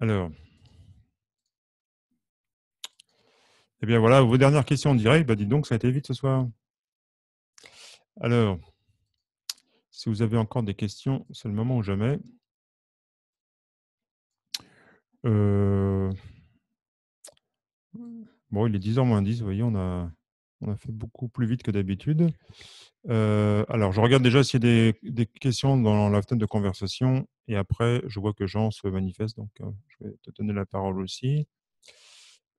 Alors. Eh bien voilà, vos dernières questions en direct. Bah, dis donc, ça a été vite ce soir. Alors, si vous avez encore des questions, c'est le moment ou jamais. Euh. Bon, il est 10h moins 10, vous voyez, on a, on a fait beaucoup plus vite que d'habitude. Euh, alors, je regarde déjà s'il y a des, questions dans la fenêtre de conversation. Et après, je vois que Jean se manifeste. Donc, euh, je vais te donner la parole aussi.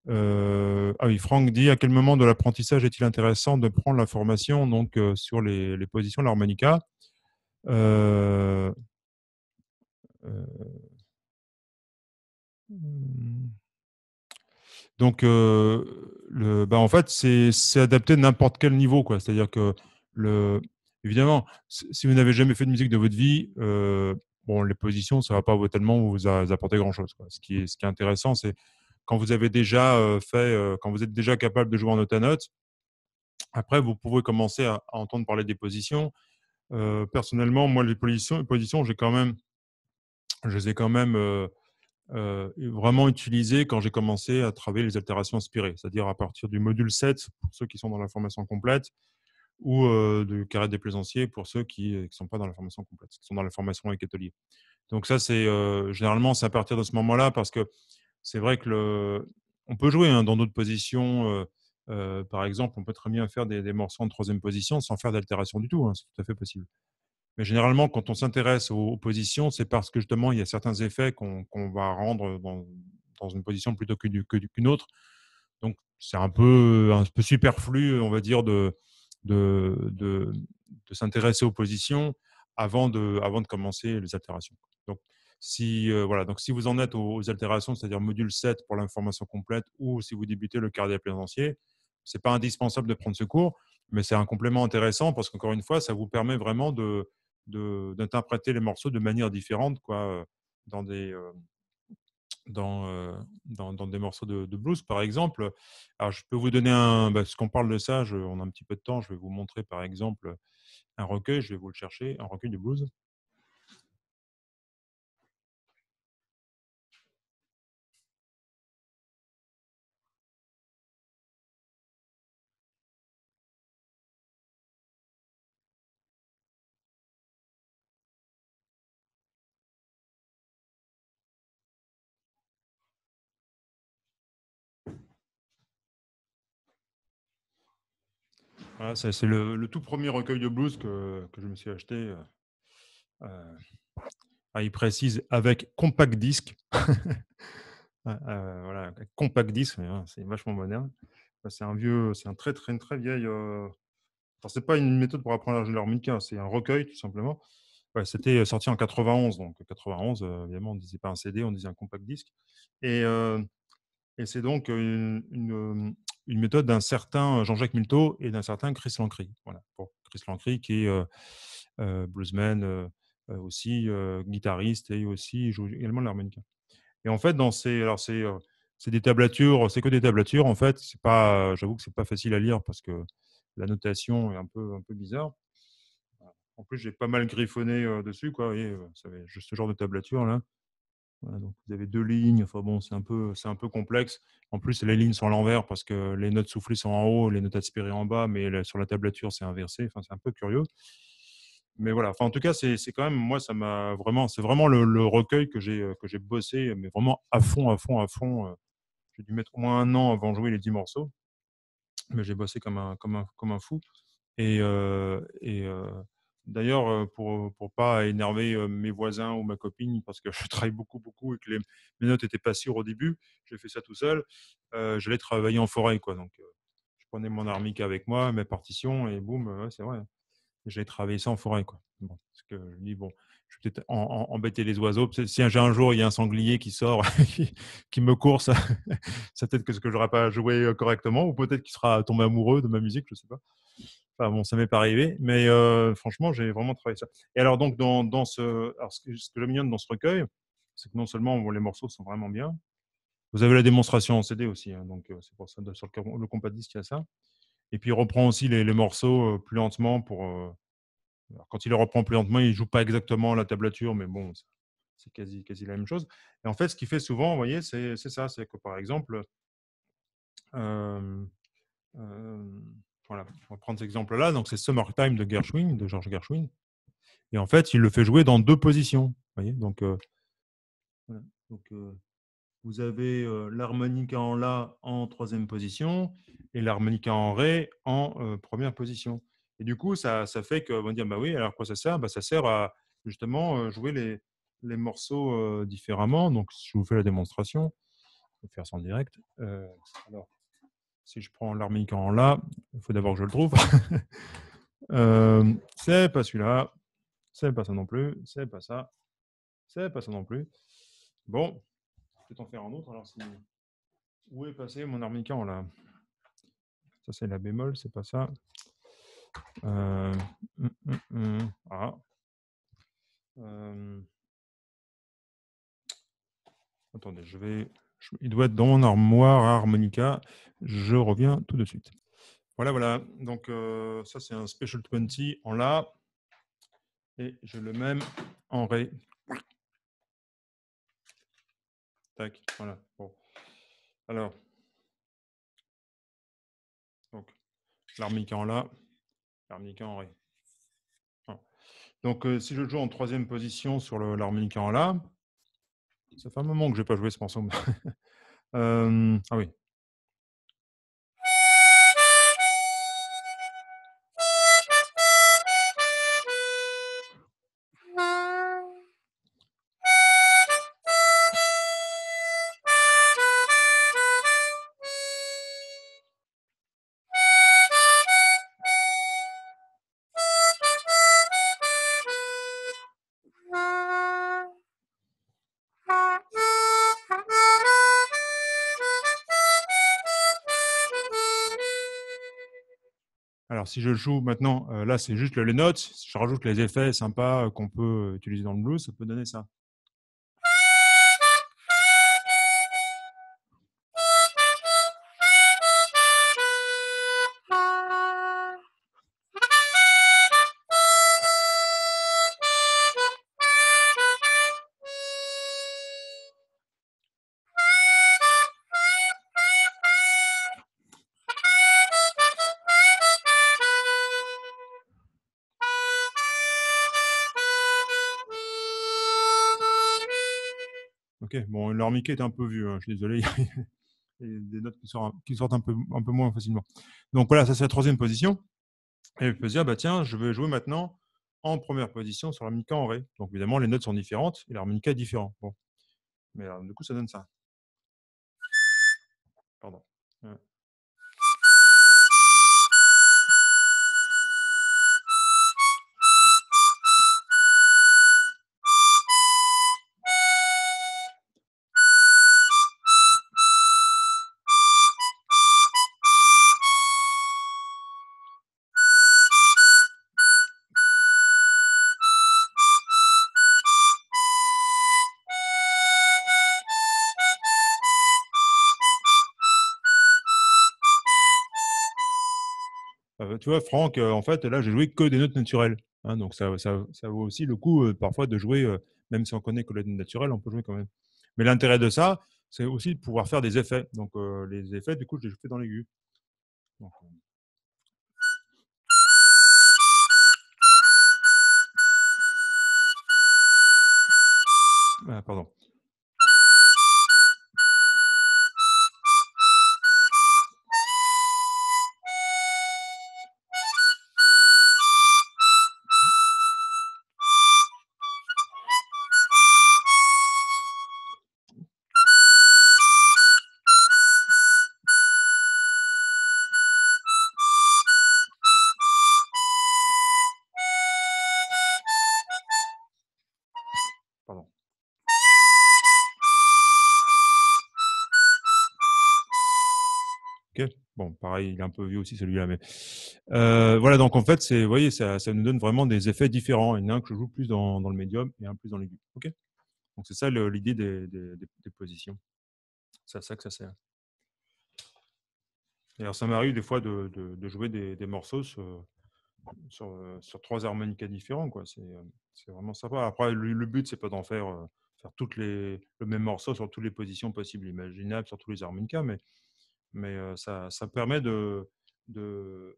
Euh, ah oui, Franck dit à quel moment de l'apprentissage est-il intéressant de prendre la formation donc, sur les, positions de l'harmonica hmm. Donc, euh, le, bah, en fait, c'est adapté à n'importe quel niveau. quoi. C'est-à-dire que, le, évidemment, si vous n'avez jamais fait de musique de votre vie, euh, bon, les positions, ça ne va pas tellement vous apporter grand-chose. Ce, qui est, ce qui est intéressant, c'est quand vous avez déjà euh, fait, quand vous êtes déjà capable de jouer en note à note, après, vous pouvez commencer à, entendre parler des positions. personnellement, moi, les positions, les positions j'ai quand même, je les ai quand même euh, vraiment utilisé quand j'ai commencé à travailler les altérations inspirées, c'est-à-dire à partir du module 7 pour ceux qui sont dans la formation complète ou euh, du carré des plaisanciers pour ceux qui ne euh, sont pas dans la formation complète, qui sont dans la formation avec atelier. Donc ça, c'est généralement c'est à partir de ce moment-là parce que c'est vrai que on peut jouer hein, dans d'autres positions. par exemple, on peut très bien faire des, morceaux en troisième position sans faire d'altération du tout. Hein, c'est tout à fait possible. Mais généralement, quand on s'intéresse aux, positions, c'est parce que justement, il y a certains effets qu'on va rendre dans, dans, une position plutôt qu'une autre. Donc, c'est un peu, un peu superflu, on va dire, de, de, de, de s'intéresser aux positions avant de, avant de commencer les altérations. Donc, si, euh, voilà, donc si vous en êtes aux, altérations, c'est-à-dire module 7 pour l'information complète, ou si vous débutez le cardiaque plaisancier, ce n'est pas indispensable de prendre ce cours, mais c'est un complément intéressant parce qu'encore une fois, ça vous permet vraiment de, d'interpréter les morceaux de manière différente, quoi, euh, dans des. Euh, euh, dans, dans, des morceaux de, blues, par exemple. Alors, je peux vous donner un. Parce bah, qu'on parle de ça, on a un petit peu de temps. Je vais vous montrer, par exemple, un recueil. Je vais vous le chercher, un recueil de blues. Ah, c'est le, tout premier recueil de blues que, que je me suis acheté. Euh, euh, il précise avec compact disque. Euh, voilà, compact disque, hein, c'est vachement moderne. Bah, c'est un vieux, c'est un très très très vieille. Enfin, c'est pas une méthode pour apprendre l'harmonica, c'est un recueil tout simplement. c'était sorti en 91, donc 91, évidemment, on disait pas un CD, on disait un compact disque. Et, et c'est donc une une méthode d'un certain Jean-Jacques Milteau et d'un certain Chris Lancry. Voilà, pour Chris Lancry qui est bluesman, aussi guitariste et aussi joue également de l'harmonica. Et en fait, dans ces, alors c'est, des tablatures, c'est que des tablatures en fait. C'est pas, j'avoue que c'est pas facile à lire parce que la notation est un peu, un peu bizarre. En plus, j'ai pas mal griffonné dessus, quoi. Vous juste ce genre de tablature là donc vous avez deux lignes. Enfin bon, c'est un peu, c'est un peu complexe. En plus, les lignes sont à l'envers parce que les notes soufflées sont en haut, les notes aspirées en bas, mais sur la tablature c'est inversé. Enfin, c'est un peu curieux. Mais voilà. Enfin, en tout cas, c'est quand même moi, ça m'a vraiment, c'est vraiment le, recueil que j'ai que j'ai bossé, mais vraiment à fond, à fond, à fond. J'ai dû mettre au moins un an avant de jouer les dix morceaux, mais j'ai bossé comme un comme un comme un fou. Et, euh, et euh, D'ailleurs, euh, pour ne euh, pas énerver euh, mes voisins ou ma copine, parce que je travaille beaucoup, beaucoup et que mes notes n'étaient pas sûres au début, j'ai fait ça tout seul. je l'ai travaillé en forêt. Quoi. Donc, je prenais mon armica avec moi, mes partitions, et boum, c'est vrai. J'ai travaillé ça en forêt. Quoi. Bon, que je dis, bon, je vais peut-être embêter les oiseaux. Si un, jour il y a un sanglier qui sort, qui, me course, ça, peut-être que ce que j'aurais pas joué euh, correctement, ou peut-être qu'il sera tombé amoureux de ma musique, je sais pas. Enfin bon, ça m'est pas arrivé, mais euh, franchement, j'ai vraiment travaillé ça. Et alors donc dans, dans ce, alors ce que, ce j'aime dans ce recueil, c'est que non seulement les morceaux sont vraiment bien, vous avez la démonstration en CD aussi, hein, donc euh, c'est pour ça sur le, le compact il y a ça. Et puis il reprend aussi les, morceaux plus lentement pour alors, quand il le reprend plus lentement, il ne joue pas exactement la tablature, mais bon, c'est quasi, quasi la même chose. Et en fait, ce qu'il fait souvent, voyez, c'est ça. C'est que par exemple, voilà, on va prendre cet exemple-là. Donc, c'est Summertime de Gershwin, de George Gershwin. Et en fait, il le fait jouer dans deux positions. Vous donc vous avez l'harmonica en La en troisième position et l'harmonica en Ré en première position. Et du coup, ça, ça fait que va dire, bah oui, alors quoi ça sert bah, Ça sert à justement euh, jouer les, les morceaux euh, différemment. Donc, je vous fais la démonstration. Je vais faire ça en direct. Euh, alors, si je prends l'armicant là, il faut d'abord que je le trouve. euh, c'est pas celui-là. C'est pas ça non plus. C'est pas ça. C'est pas ça non plus. Bon, peut-être en faire un autre. Alors, où est passé mon harmonica là Ça, c'est la bémol, c'est pas ça. Euh, hum, hum, hum. Ah. Euh. attendez, je vais. il doit être dans mon armoire hein, harmonica. Je reviens tout de suite. Voilà, voilà. Donc, euh, ça, c'est un Special 20 en La. Et je le même en Ré. Tac, voilà. Alors. Donc, l'harmonica en La. L'harmonica en Ré. Donc, euh, si je joue en troisième position sur l'harmonica en La, ça fait un moment que je n'ai pas joué ce morceau. Euh, ah oui, Alors, si je joue maintenant, euh, là, c'est juste les notes. Si je rajoute les effets sympas euh, qu'on peut euh, utiliser dans le blues, ça peut donner ça. Bon, l'harmonica est un peu vieux, hein, je suis désolé. Il y a des notes qui sortent, un, peu, moins facilement. Donc voilà, ça c'est la troisième position. Et je peut dire, bah, tiens, je vais jouer maintenant en première position sur l'harmonica en Ré. Donc évidemment, les notes sont différentes et l'harmonica est différent. Bon. Mais du coup, ça donne ça. Pardon. Euh, tu vois, Franck, euh, en fait, là, j'ai joué que des notes naturelles. Hein, donc, ça, vaut aussi le coup, euh, parfois, de jouer, même si on connaît que les notes naturelles, on peut jouer quand même. Mais l'intérêt de ça, c'est aussi de pouvoir faire des effets. Donc, les effets, du coup, je les dans l'aigu. Ah, pardon. Bon, pareil, il est un peu vieux aussi celui-là, mais euh, voilà. Donc en fait, c'est, vous voyez, ça, ça, nous donne vraiment des effets différents. Il y en a un que je joue plus dans, dans le médium et un plus dans l'aigu. Ok. Donc c'est ça l'idée des, des, positions. C'est à ça que ça sert. Alors ça m'arrive des fois de, de, jouer des, des morceaux sur, sur, euh, trois harmonicas différents. Quoi. Euh, c'est, vraiment sympa. Après, le, le but, c'est pas d'en faire, faire toutes les, le même morceau sur toutes les positions possibles imaginables, sur tous les harmonicas, mais mais ça, ça permet de, de,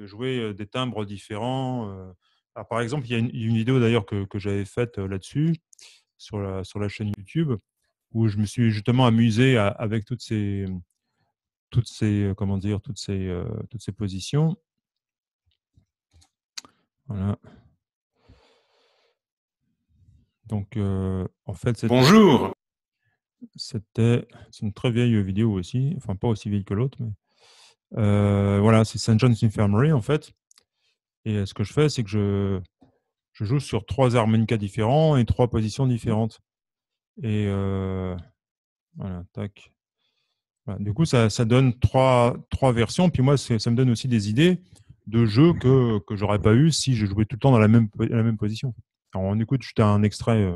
jouer des timbres différents. par exemple, il y a une, vidéo d'ailleurs que, que j'avais faite là-dessus, sur la, sur la chaîne YouTube, où je me suis justement amusé avec toutes ces, mmh, toutes ces, comment dire, toutes ces, toutes ces positions. Voilà. Donc, en fait, c'est. Bonjour! C'était une très vieille vidéo aussi, enfin pas aussi vieille que l'autre, mais euh, voilà, c'est St. John's Infirmary en fait. Et euh, ce que je fais, c'est que je, je, joue sur trois harmonicas différents et trois positions différentes. Et euh, voilà, tac. du coup, ça, donne trois, trois, versions. Puis moi, ça me donne aussi des idées de jeux que, je j'aurais pas eu si je jouais tout le temps dans la même, la même position. Alors, on écoute juste un extrait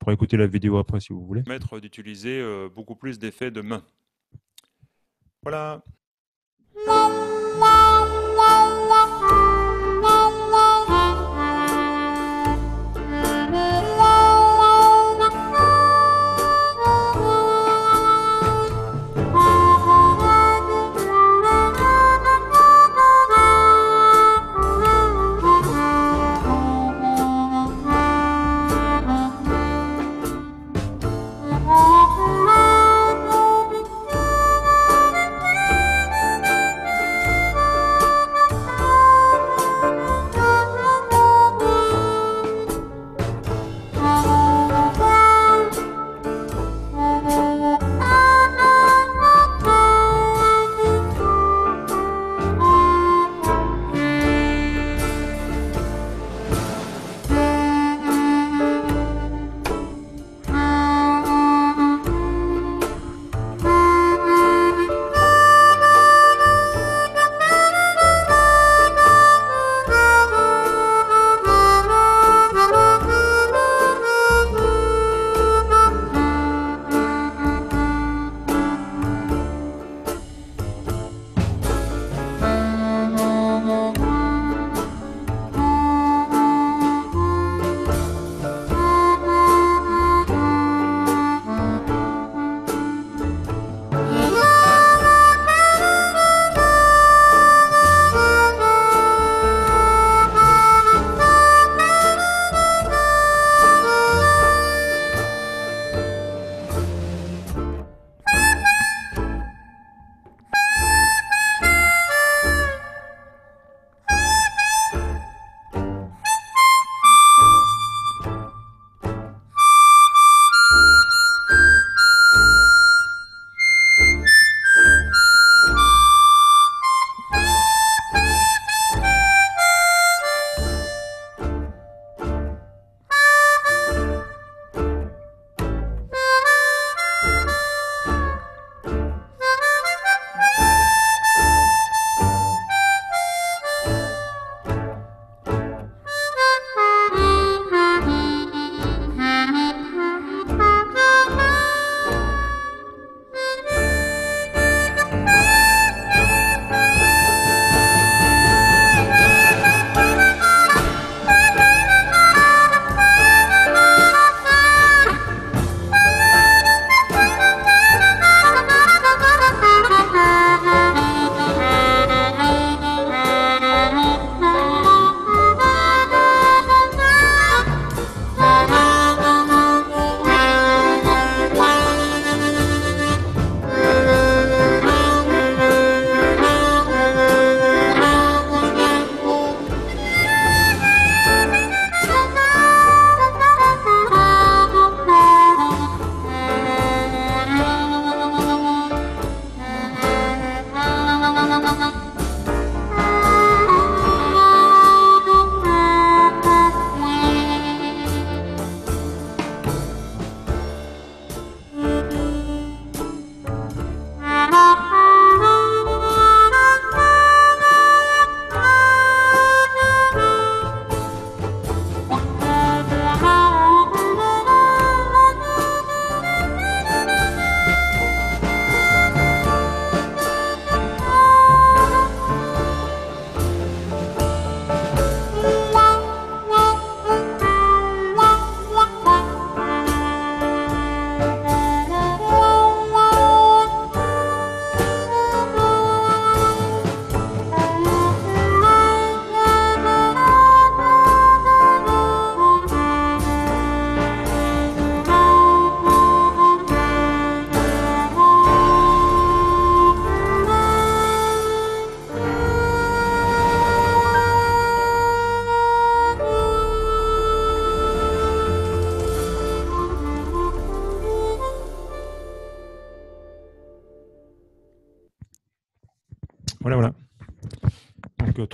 pour écouter la vidéo après si vous voulez. Permettre d'utiliser euh, beaucoup plus d'effets de main. Voilà.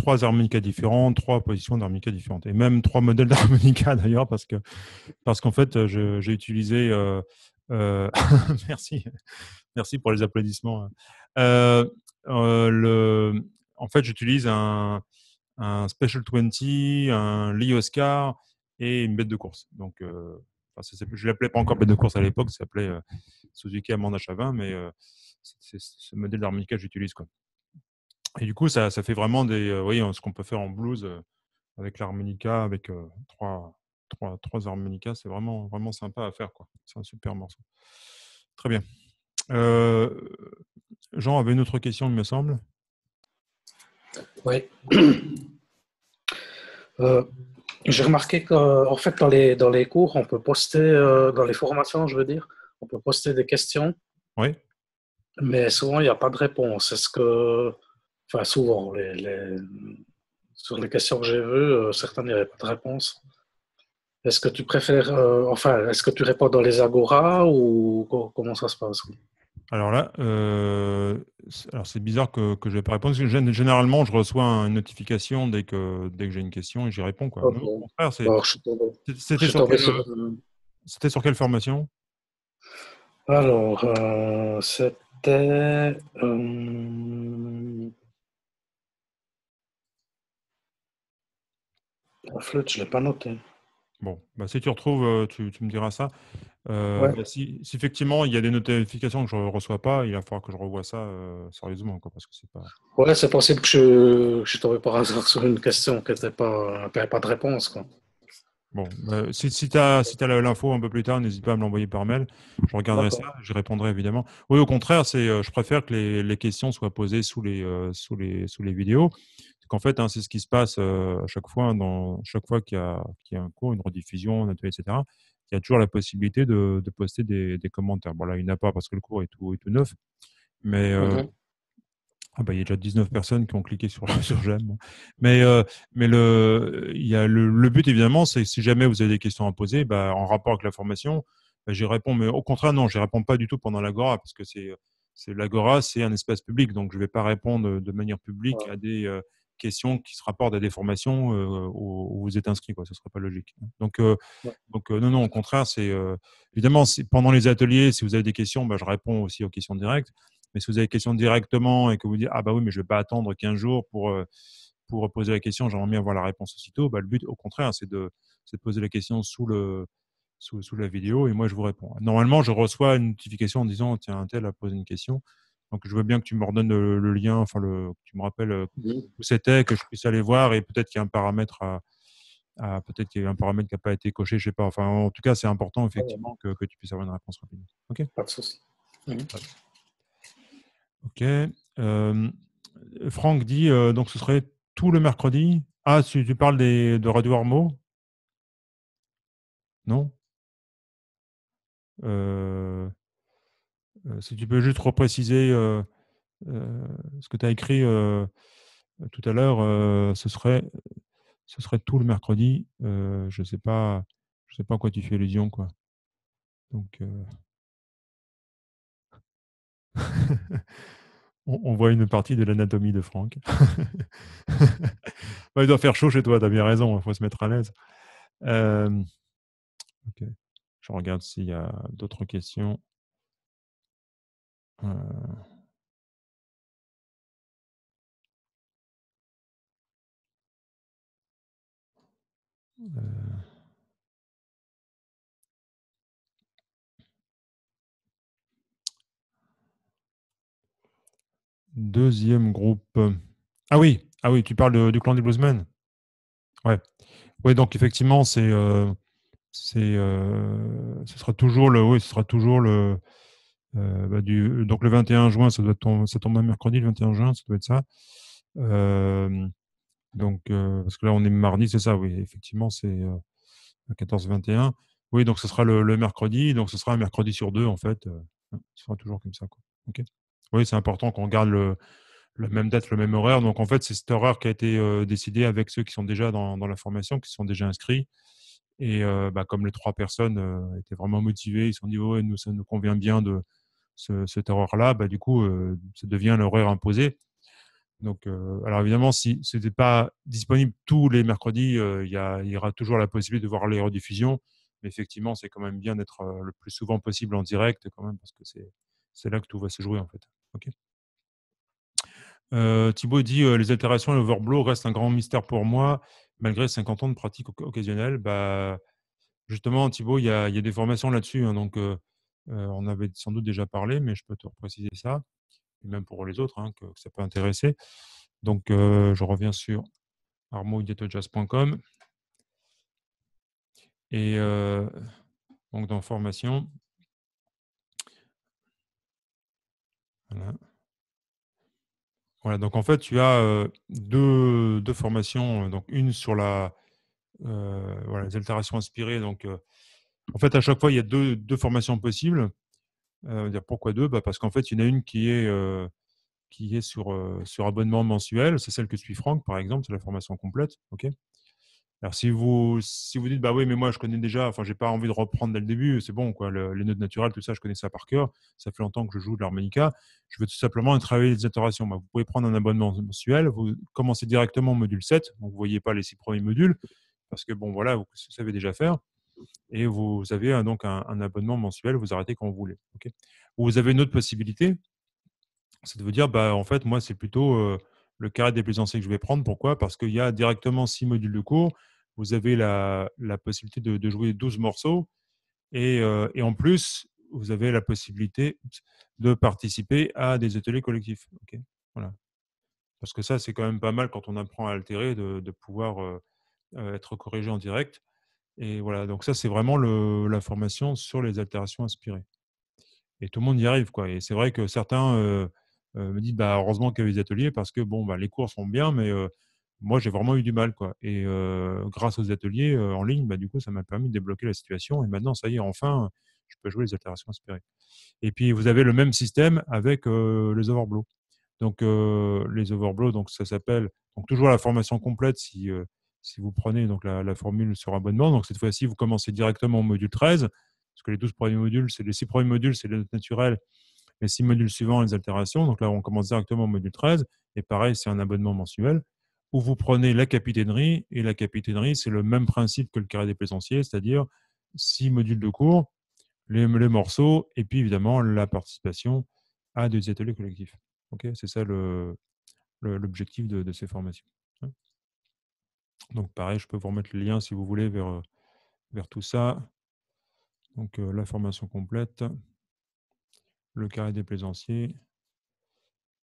trois harmonicas différents, trois positions d'harmonica différentes, et même trois modèles d'harmonica d'ailleurs, parce que parce qu'en fait, j'ai utilisé. Euh, euh, merci, merci pour les applaudissements. Hein. Euh, le, en fait, j'utilise un, un, Special 20, un Lee Oscar et une bête de course. Donc, je ne l'appelais pas encore bête de course à l'époque, ça s'appelait Suzuki Amanda Chavin, mais c'est ce modèle d'harmonica que j'utilise. Quoi. Et du coup, ça, fait vraiment des, euh, oui, ce qu'on peut faire en blues euh, avec l'harmonica, avec euh, trois, harmonicas. C'est vraiment, vraiment sympa à faire. C'est un super morceau. Très bien. Jean avait une autre question, il me semble. Oui. j'ai remarqué qu'en fait, dans les, dans les cours, on peut poster, dans les formations, je veux dire, on peut poster des questions. Oui. Mais souvent, il n'y a pas de réponse. Est-ce que enfin souvent, sur les questions que j'ai vues, euh, certains n'y pas de réponse. Est-ce que tu préfères, euh, enfin, est-ce que tu réponds dans les agora ou comment ça se passe Alors là, euh, c'est bizarre que, que je ne vais pas répondre. Parce généralement, je reçois une notification dès que, dès que j'ai une question et j'y réponds. c'était, sur quelle formation Alors, c'était. La flûte, je ne l'ai pas notée. Bon, bah, si tu retrouves, euh, tu, me diras ça. Euh, bah, si, effectivement il y a des notifications que je ne reçois pas, il va falloir que je revoie ça euh, sérieusement. Quoi, parce que c'est pas... Ouais, c'est possible que je, je tombé par hasard sur une question qui n'avait pas, pas de réponse. Quoi. Bon, bah, si, si tu as, si l'info un peu plus tard, n'hésite pas à me l'envoyer par mail. Je regarderai ça, je répondrai évidemment. Oui, au contraire, c'est, je préfère que les, les questions soient posées sous les, sous les, sous les vidéos qu'en fait, hein, c'est ce qui se passe euh, à chaque fois, hein, dans, chaque fois qu'il y, y, a un cours, une rediffusion, un etc. Il y a toujours la possibilité de, de poster des, commentaires. Bon, là, il n'y en a pas parce que le cours est tout, est neuf. Mais euh, mmh ah, bah, il y a déjà 19 personnes qui ont cliqué sur, sur j'aime. Mais, euh, mais le, il y a le, but, évidemment, c'est si jamais vous avez des questions à poser, bah, en rapport avec la formation, bah, j'y réponds. Mais au contraire, non, je n'y réponds pas du tout pendant l'Agora parce que c'est l'Agora, c'est un espace public. Donc, je ne vais pas répondre de manière publique à des question qui se rapportent à des formations euh, où vous êtes inscrit. Quoi. Ce ne serait pas logique. Donc, euh, donc euh, non, non, au contraire, c'est évidemment pendant les ateliers, si vous avez des questions, bah, je réponds aussi aux questions directes. Mais si vous avez des questions directement et que vous dites Ah, bah oui, mais je ne vais pas attendre 15 jours pour, pour poser la question, j'aimerais bien avoir la réponse aussitôt, bah, le but, au contraire, c'est de, de, poser la question sous le. Sous, sous la vidéo et moi je vous réponds. Normalement, je reçois une notification en disant tiens, un tel a posé une question donc, je veux bien que tu me redonnes le, lien, enfin, le, que tu me rappelles euh, où c'était, que je puisse aller voir et peut-être qu'il y a un paramètre à, peut-être qu'il y a un paramètre qui n'a pas été coché, je sais pas. Enfin, en tout cas, c'est important ah, effectivement que, tu puisses avoir une réponse rapide. Ok. Pas de souci. Mhm. Ok. Euh, Franck dit euh, donc ce serait tout le mercredi. Ah, tu, tu parles des, de Radio Armo Non. Euh... Euh, si tu peux juste repréciser euh, euh, ce que tu as écrit tout à l'heure, ce, serait, ce serait tout le mercredi. je ne sais, pas, je sais pas à quoi tu fais allusion. Quoi. Donc. on, voit une partie de l'anatomie de Franck. Bah, il doit faire chaud chez toi, tu as bien raison, il hein, faut se mettre à l'aise. Je regarde s'il y a d'autres questions. Mmh. Euh. Deuxième groupe. Ah oui, ah oui, tu parles du clan des bluesmen. Ouais. oui donc effectivement, c'est euh, c'est euh, ce sera toujours le oui, ce sera toujours le euh, bah, du, donc le 21 juin, ça, doit tombe un mercredi, le 21 juin, ça doit être ça. Euh, donc, euh, parce que là, on est mardi, c'est ça, oui, effectivement, c'est 14-21. Oui, donc ce sera le, mercredi, donc ce sera un mercredi sur deux, en fait. ce sera toujours comme ça. Quoi. oui, c'est important qu'on garde le, la même date, le même horaire. Donc, en fait, c'est cette horaire qui a été décidé avec ceux qui sont déjà dans, la formation, qui sont déjà inscrits. Et bah, comme les trois personnes étaient vraiment motivées, ils sont dit, ouais, nous, ça nous convient bien de, ce, cette horreur-là, bah, du coup, euh, ça devient l'horreur imposée. Donc, euh, alors évidemment, si ce n'était pas disponible tous les mercredis, euh, il y, aura toujours la possibilité de voir les rediffusions. Mais effectivement, c'est quand même bien d'être le plus souvent possible en direct, quand même, parce que c'est là que tout va se jouer, en fait. ok Thibaut dit Les altérations et l'overblow restent un grand mystère pour moi, malgré 50 ans de pratique occasionnelle. Bah, justement, Thibaut, il y, y, a des formations là-dessus. Hein, donc, on avait sans doute déjà parlé, mais je peux te préciser ça, et même pour les autres, hein, que, ça peut intéresser. Donc, je reviens sur armoidetojazz.com. Et donc, dans formation, voilà. donc en fait, tu as deux, formations. Donc, une sur la, voilà, les altérations inspirées, donc en fait, à chaque fois, il y a deux, formations possibles. Euh, dire pourquoi deux bah Parce qu'en fait, il y en a une qui est, euh, qui est sur, euh, sur abonnement mensuel. C'est celle que suit Franck, par exemple. C'est la formation complète. ok Alors, si vous, si vous dites, bah oui, mais moi, je connais déjà, enfin, n'ai pas envie de reprendre dès le début, c'est bon, quoi. les notes naturelles, tout ça, je connais ça par cœur. Ça fait longtemps que je joue de l'harmonica. Je veux tout simplement travailler les intonations. Bah, vous pouvez prendre un abonnement mensuel. Vous commencez directement au module 7. vous ne voyez pas les six premiers modules parce que, bon, voilà, vous savez déjà faire et vous avez euh, donc un, abonnement mensuel, vous arrêtez quand vous voulez. Ou vous avez une autre possibilité, c'est de vous dire, bah, en fait, moi, c'est plutôt euh, le carré des plus anciens que je vais prendre. Pourquoi Parce qu'il y a directement six modules de cours, vous avez la, possibilité de, jouer 12 morceaux, euh, et, en plus, vous avez la possibilité de participer à des ateliers collectifs. Parce que ça, c'est quand même pas mal quand on apprend à altérer, de, pouvoir être corrigé en direct et voilà, donc ça, c'est vraiment la formation sur les altérations inspirées. Et tout le monde y arrive, quoi. Et c'est vrai que certains euh, euh, me disent, bah, heureusement qu'il y a des ateliers parce que, bon, bah, les cours sont bien, mais euh, moi, j'ai vraiment eu du mal, quoi. Et grâce aux ateliers en ligne, bah, du coup, ça m'a permis de débloquer la situation. Et maintenant, ça y est, enfin, je peux jouer les altérations inspirées. Et puis, vous avez le même système avec les overblows. Donc, les overblows, donc, ça s'appelle, donc, toujours la formation complète si si vous prenez donc la, formule sur abonnement. Donc cette fois-ci, vous commencez directement au module 13, parce que les 12 premiers modules, c'est les 6 premiers modules, c'est les notes naturelles, les 6 modules suivants, les altérations. Donc là, on commence directement au module 13, et pareil, c'est un abonnement mensuel, où vous prenez la capitainerie, et la capitainerie, c'est le même principe que le carré des plaisanciers, c'est-à-dire 6 modules de cours, les, morceaux, et puis évidemment la participation à des ateliers collectifs. Ok, c'est ça l'objectif le, de ces formations. Donc pareil, je peux vous remettre le lien si vous voulez vers, vers tout ça. Donc la formation complète, le carré des plaisanciers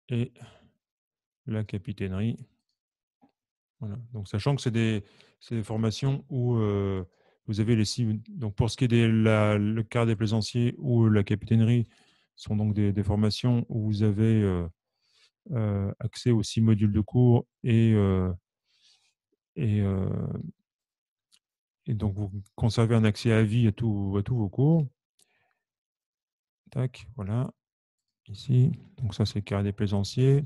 et la capitainerie. Voilà. Donc sachant que c'est des, des, formations où vous avez les six. Donc pour ce qui est des, le carré des plaisanciers ou la capitainerie, ce sont donc des, formations où vous avez accès aux six modules de cours et et, euh, et, donc, vous conservez un accès à vie à, tous vos cours. Tac, voilà. Ici, donc ça c'est carré des plaisanciers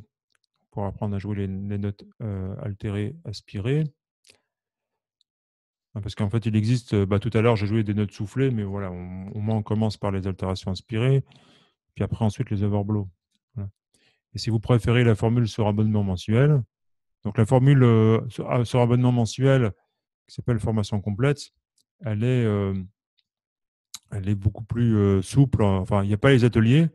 pour apprendre à jouer les, notes euh, altérées, aspirées. Ah, parce qu'en fait, il existe, bah, tout à l'heure, j'ai joué des notes soufflées, mais voilà, au moins on commence par les altérations aspirées, puis après ensuite les overblows. Et si vous préférez la formule sur abonnement mensuel, donc la formule euh, ah, sur, abonnement mensuel qui s'appelle formation complète, elle est, euh, elle est beaucoup plus euh, souple. Enfin, il n'y a pas les ateliers,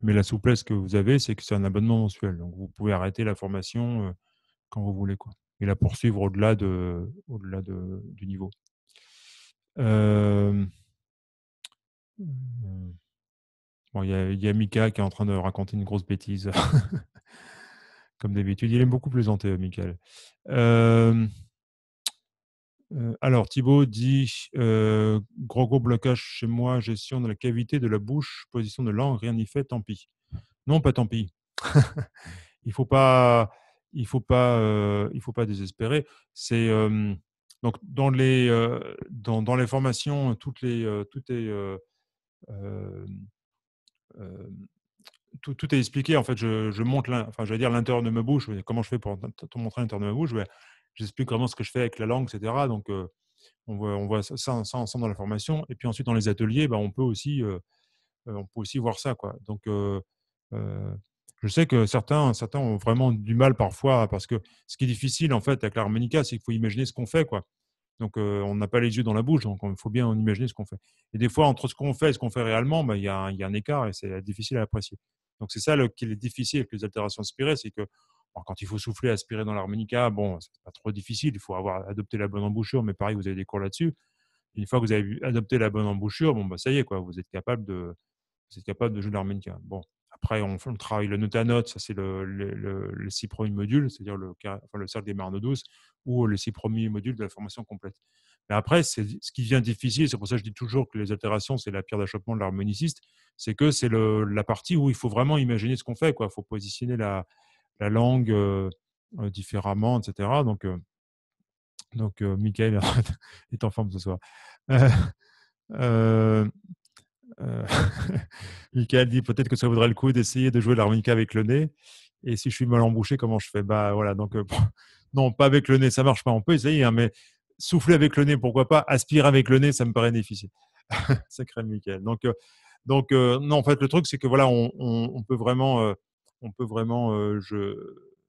mais la souplesse que vous avez, c'est que c'est un abonnement mensuel. Donc vous pouvez arrêter la formation quand vous voulez quoi, et la poursuivre au-delà de, au de, du niveau. Bon, il y, y, a Mika qui est en train de raconter une grosse bêtise. comme d'habitude. Il aime beaucoup plaisanter, euh, Michael. Euh, euh, alors, Thibaut dit gros gros blocage chez moi, gestion de la cavité de la bouche, position de langue, rien n'y fait, tant pis. Non, pas tant pis. il faut pas, il faut pas, il faut pas désespérer. C'est donc dans les dans, les formations, toutes les toutes les tout, est expliqué. En fait, je, montre, je vais dire l'intérieur de ma bouche. Comment je fais pour te montrer l'intérieur de ma bouche ben, J'explique vraiment ce que je fais avec la langue, etc. Donc, euh, on, voit, ça, ensemble dans la formation. Et puis ensuite, dans les ateliers, ben, euh, euh, on, peut aussi, voir ça. Donc, je sais que certains, ont vraiment du mal parfois parce que ce qui est difficile en fait avec l'harmonica, c'est qu'il faut imaginer ce qu'on fait. Donc, on n'a pas les yeux dans la bouche, donc il faut bien imaginer ce qu'on fait. Et des fois, entre ce qu'on fait et ce qu'on fait réellement, ben, il y, a un écart et c'est difficile à apprécier. Donc c'est ça le, qui est difficile avec les altérations aspirées. c'est que quand il faut souffler, aspirer dans l'harmonica, bon, c'est pas trop difficile, il faut avoir adopté la bonne embouchure, mais pareil, vous avez des cours là-dessus. Une fois que vous avez adopté la bonne embouchure, bon, bah, ça y est, quoi, vous êtes capable de, vous capable de jouer l'harmonica. Bon, après, on, travaille le note à note, ça c'est le, six premiers modules, c'est-à-dire le, enfin, le cercle des marnes douces, ou les six premiers modules de la formation complète après, c'est ce qui vient difficile, c'est pour ça que je dis toujours que les altérations, c'est la pierre d'achoppement de l'harmoniciste, c'est que c'est la partie où il faut vraiment imaginer ce qu'on fait. Il faut positionner la, la langue euh, euh, différemment, etc. Donc, euh, donc Michael est en forme ce soir. Michael dit peut-être que ça vaudrait le coup d'essayer de jouer l'harmonica avec le nez. Et si je suis mal embouché, comment je fais Bah voilà, donc non, pas avec le nez, ça marche pas. On peut essayer, hein, mais souffler avec le nez, pourquoi pas Aspirer avec le nez, ça me paraît difficile. Sacré Michael. Donc, euh, donc euh, non, en fait, le truc, c'est que voilà, on, peut vraiment, on peut vraiment, euh,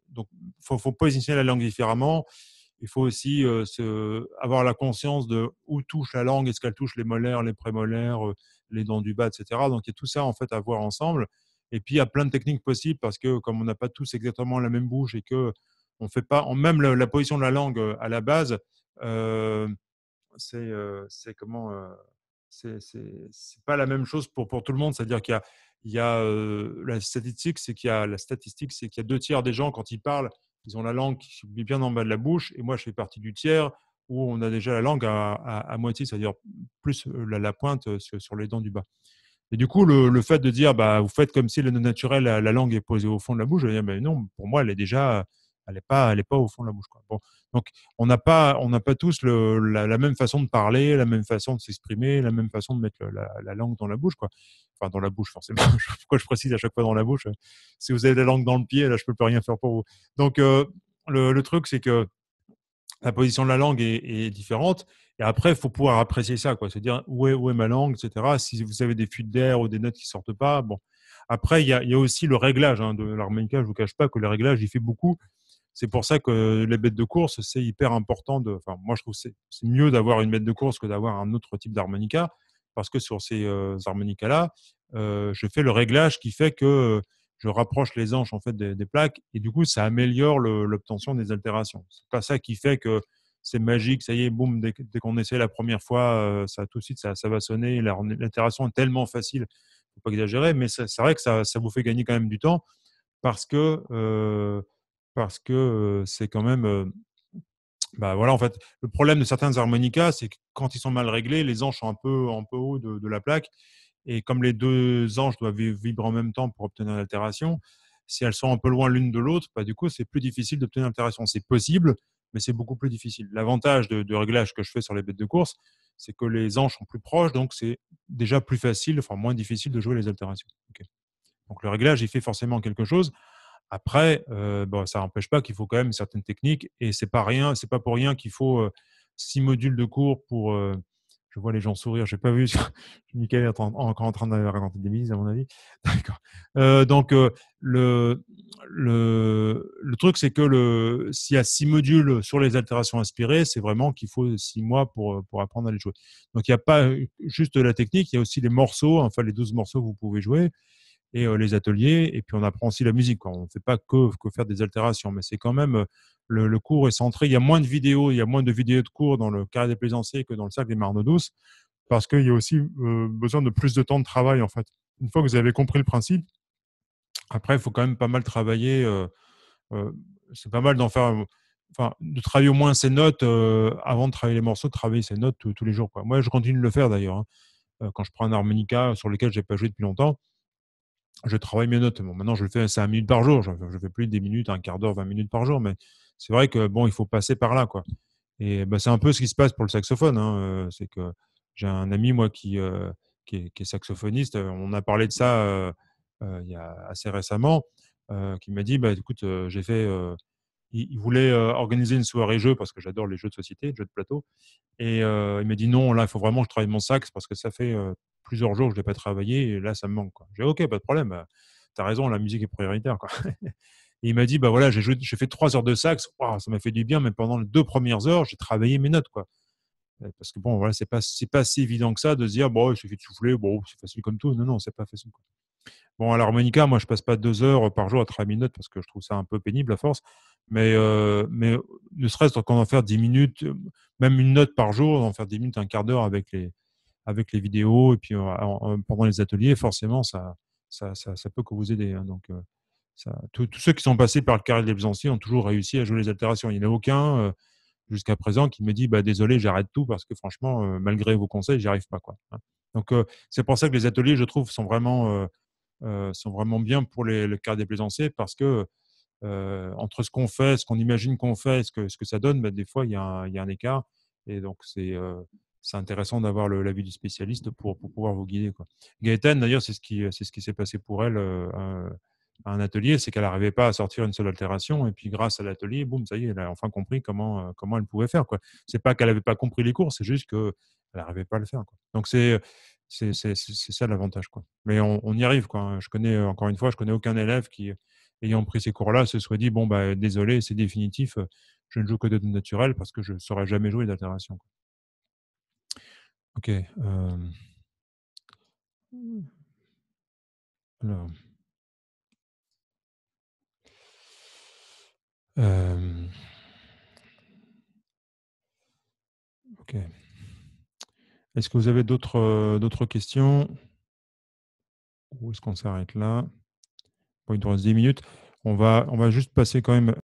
donc, faut, positionner la langue différemment. Il faut aussi avoir la conscience de où touche la langue, est-ce qu'elle touche les molaires, les prémolaires, les dents du bas, etc. Donc, il y a tout ça en fait à voir ensemble. Et puis, il y a plein de techniques possibles parce que comme on n'a pas tous exactement la même bouche et que on fait pas, même la position de la langue à la base, euh, euh, c'est comment euh, c'est pas la même chose pour, pour tout le monde. C'est-à-dire qu'il y a, il a la statistique, c'est qu'il y a la statistique, c'est qu'il y a deux tiers des gens quand ils parlent, ils ont la langue bien en bas de la bouche. Et moi, je fais partie du tiers où on a déjà la langue à, moitié, c'est-à-dire plus la, pointe sur, les dents du bas. Et du coup, le, fait de dire, bah, vous faites comme si le naturel, la, langue est posée au fond de la bouche, je non, pour moi, elle est déjà, elle n'est pas, pas au fond de la bouche. Bon, donc, on n'a pas, on n'a pas tous la, même façon de parler, la même façon de s'exprimer, la même façon de mettre la, langue dans la bouche, quoi. Enfin, dans la bouche, forcément. Pourquoi je précise à chaque fois dans la bouche Si vous avez la langue dans le pied, là, je ne peux plus rien faire pour vous. Donc, euh, le, truc, c'est que la position de la langue est, différente. Et après, il faut pouvoir apprécier ça, quoi. Se dire où est, où est ma langue, etc. Si vous avez des fuites d'air ou des notes qui sortent pas, bon. Après, il y a, aussi le réglage hein, de l'harmonica. Je vous cache pas que le réglage, il fait beaucoup. C'est pour ça que les bêtes de course, c'est hyper important. De, enfin, moi, je trouve que c'est mieux d'avoir une bête de course que d'avoir un autre type d'harmonica, parce que sur ces euh, harmonicas-là, euh, je fais le réglage qui fait que je rapproche les hanches en fait des, plaques, et du coup, ça améliore l'obtention des altérations. C'est pas ça qui fait que c'est magique, ça y est, boum, dès, qu'on essaie la première fois, euh, ça tout de suite, ça, va sonner. L'altération est tellement facile, faut pas exagérer, mais c'est vrai que ça, vous fait gagner quand même du temps parce que parce que c'est quand même. Bah voilà, en fait, le problème de certains harmonicas, c'est que quand ils sont mal réglés, les anges sont un peu, en peu haut de, la plaque. Et comme les deux anges doivent vibrer en même temps pour obtenir l'altération, si elles sont un peu loin l'une de l'autre, bah, du coup, c'est plus difficile d'obtenir l'altération. C'est possible, mais c'est beaucoup plus difficile. L'avantage de, réglage que je fais sur les bêtes de course, c'est que les anges sont plus proches, donc c'est déjà plus facile, enfin moins difficile de jouer les altérations. Donc le réglage, il fait forcément quelque chose. Après, euh, bon, bah, ça n'empêche pas qu'il faut quand même certaines techniques et c'est pas rien, pas pour rien qu'il faut euh, six modules de cours pour. Euh, je vois les gens sourire, n'ai pas vu. Michael est encore en train de raconter des mises, à mon avis. D'accord. donc le, le, le truc c'est que s'il y a six modules sur les altérations inspirées, c'est vraiment qu'il faut six mois pour pour apprendre à les jouer. Donc il n'y a pas juste la technique, il y a aussi les morceaux, enfin les douze morceaux que vous pouvez jouer et euh, les ateliers. Et puis on apprend aussi la musique. On ne fait pas que, que, faire des altérations, mais c'est quand même euh, le, cours est centré. Il y a moins de vidéos, il y a moins de vidéos de cours dans le carré des plaisanciers que dans le cercle des marnes douces, parce qu'il y a aussi euh, besoin de plus de temps de travail en fait. Une fois que vous avez compris le principe, après il faut quand même pas mal travailler. c'est pas mal d'en faire. Enfin, de travailler au moins ses notes avant de travailler les morceaux, de travailler ses notes tous les jours. Quoi. Moi, je continue de le faire d'ailleurs. Hein. Quand je prends un harmonica sur lequel je n'ai pas joué depuis longtemps, je travaille mes notes. Bon, maintenant, je le fais à 5 minutes par jour. Je ne fais plus des minutes, un quart d'heure, 20 minutes par jour. Mais c'est vrai que bon, il faut passer par là. Quoi. Et ben, c'est un peu ce qui se passe pour le saxophone. Hein, euh, c'est que j'ai un ami, moi, qui, euh, qui, est, saxophoniste. Euh, on a parlé de ça il y assez récemment, qui m'a dit bah, écoute, j'ai fait il, voulait euh, organiser une soirée jeu parce que j'adore les jeux de société, les jeux de plateau. Et euh, il m'a dit non, là, il faut vraiment que je travaille mon sax parce que ça fait euh, plusieurs jours que je n'ai pas travaillé et là, ça me manque. J'ai dit ok, pas de problème. Bah, tu as raison, la musique est prioritaire. Et il m'a dit, bah voilà, j'ai, j'ai fait trois heures de sax, ça m'a fait du bien, mais pendant les deux premières heures, j'ai travaillé mes notes, quoi. Parce que bon, voilà, c'est pas, c'est pas si évident que ça de se dire, bon, il suffit de souffler, bon, c'est facile comme tout. Non, non, c'est pas facile. Bon, à l'harmonica, moi, je passe pas deux heures par jour à travailler mes notes parce que je trouve ça un peu pénible à force. Mais, euh, mais ne serait-ce qu'en en faire 10 minutes, euh, même une note par jour, en faire 10 minutes, un quart d'heure avec les, avec les vidéos et puis euh, pendant les ateliers, forcément, ça, ça, ça, ça peut que vous aider. donc, ça, tous ceux qui sont passés par le carré des plaisanciers ont toujours réussi à jouer les altérations. Il n'y en a aucun jusqu'à présent qui me dit bah, désolé, j'arrête tout parce que franchement, malgré vos conseils, j'y arrive pas. Quoi. Hein. Donc, c'est pour ça que les ateliers, je trouve, sont vraiment, sont vraiment bien pour les, le carré des plaisanciers parce que euh, entre ce qu'on fait, ce qu'on imagine qu'on fait ce que, ce que ça donne, ben, des fois, il y, a un écart. Et donc, c'est euh, intéressant d'avoir l'avis du spécialiste pour, pouvoir vous guider. Quoi. Gaëtan, d'ailleurs, c'est ce qui euh, ce qui s'est passé pour elle à, un atelier, c'est qu'elle n'arrivait pas à sortir une seule altération, et puis grâce à l'atelier, boum, ça y est, elle a enfin compris comment comment elle pouvait faire. Quoi. C'est pas qu'elle n'avait pas compris les cours, c'est juste qu'elle n'arrivait pas à le faire. Donc c'est c'est ça l'avantage. Mais on, y arrive. Quoi. Hein. Je connais encore une fois, je connais aucun élève qui ayant pris ces cours-là, se soit dit bon bah désolé, c'est définitif, euh, je ne joue que de naturel parce que je ne saurais jamais jouer d'altération. Ok. Euh. Alors. Euh. Ok. Est-ce que vous avez d'autres questions Ou est-ce qu'on s'arrête là pour une 10 minutes. On va, on va juste passer quand même